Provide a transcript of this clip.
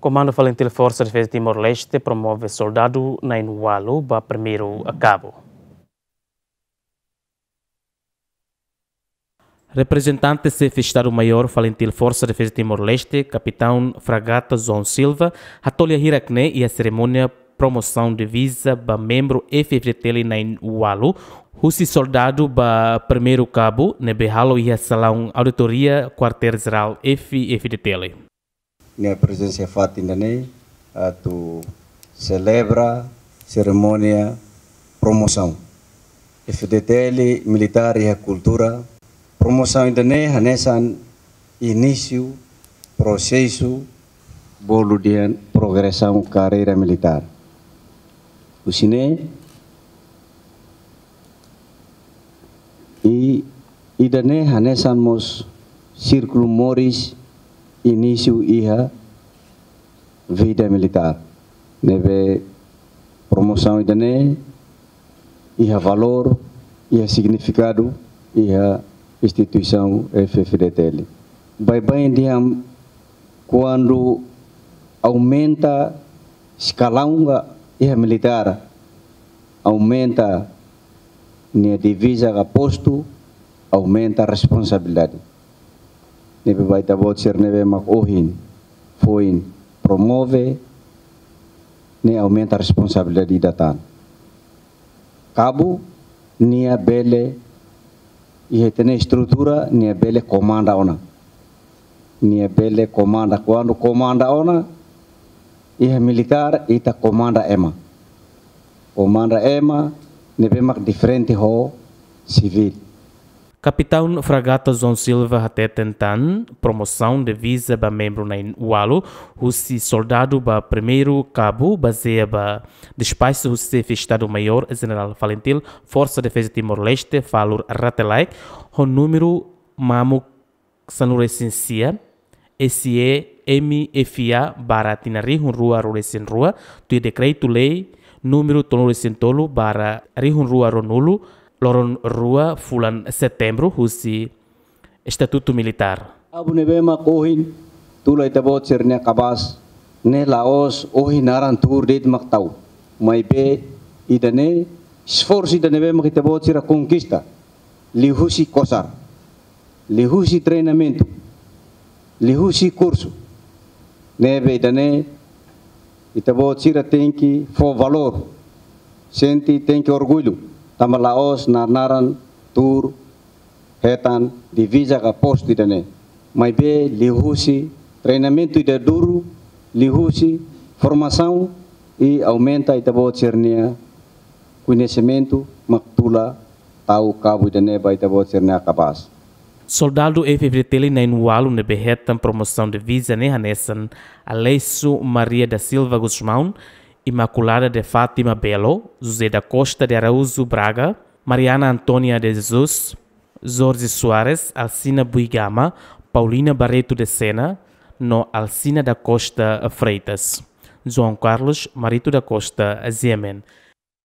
Comando Valentil Força de Defesa Timor-Leste promove soldado na Inualu para primeiro a cabo. Representante chefe Estado-Maior Valentil Força de Defesa Timor-Leste, capitão Fragata João Silva, Atolia Hirakne e a cerimônia promoção de visa para membro FFTL na Ualu, Russi soldado para primeiro cabo, Nebehalo e a salão auditoria quartel-geral FFTL. Minha presença é fata ainda a tu celebra cerimônia promoção. FDTL militar e a cultura promoção ainda nem né, nessa início processo bolo de progressão carreira militar. O sine e idane né, nessa mos círculo moris início iha vida militar. Neve promoção e ia valor, ia significado, ia instituição FFDTL. Vai bem diam quando aumenta escalão ia militar, aumenta a divisa a posto, aumenta a responsabilidade. Neve vai dar voto ser neve mac ohin, foin promove nem aumenta a responsabilidade da TAN. Cabo, nem a Bele, e tem estrutura, nem a Bele comanda ona. Nem a Bele comanda. Quando comanda ona, e é militar, e tá comanda EMA. Comanda EMA, nem bem diferente ho civil. Capitão fragata Zon Silva até tentan, promoção de visa para membro na Ualo, se soldado para primeiro cabo, baseia para despacho se Estado-Maior, General Valentil, Força de Defesa Timor-Leste, Falur Ratelai, o número Mamu Sanuresencia, SE MFA barra Tinari, Rua Ruresin Rua, do Decreto-Lei número Tonuresintolo barra Rihun Rua Ronulo, Loron rua fulan setembro husi estatuto militar. Abu nebe kohin tulay itabot sirnya kabas ne laos ohi naran tur dit maktau. Mai be idane sforzi be nebema itabot sira conquista. Lihusi kosar. Lihusi treinamento. Lihusi kursu. Ne be idane itabot sira tenki for valor. Senti tenki orgulho. Laos, narnaran tur hetan divisa ka posti dane mai be lihusi treinamento de duro lihusi formação i aumenta itabo cernia conhecimento maktula tau cabo dane ba itabo cernia kapas. Soldado FFDTL na inualu ne behetan promoção de visa ne hanesan Alessio Maria da Silva Guzmão Imaculada de Fátima Belo, José da Costa de Araújo Braga, Mariana Antônia de Jesus, Jorge Soares, Alcina Buigama, Paulina Barreto de Sena, no Alcina da Costa Freitas, João Carlos Marito da Costa Ziemen.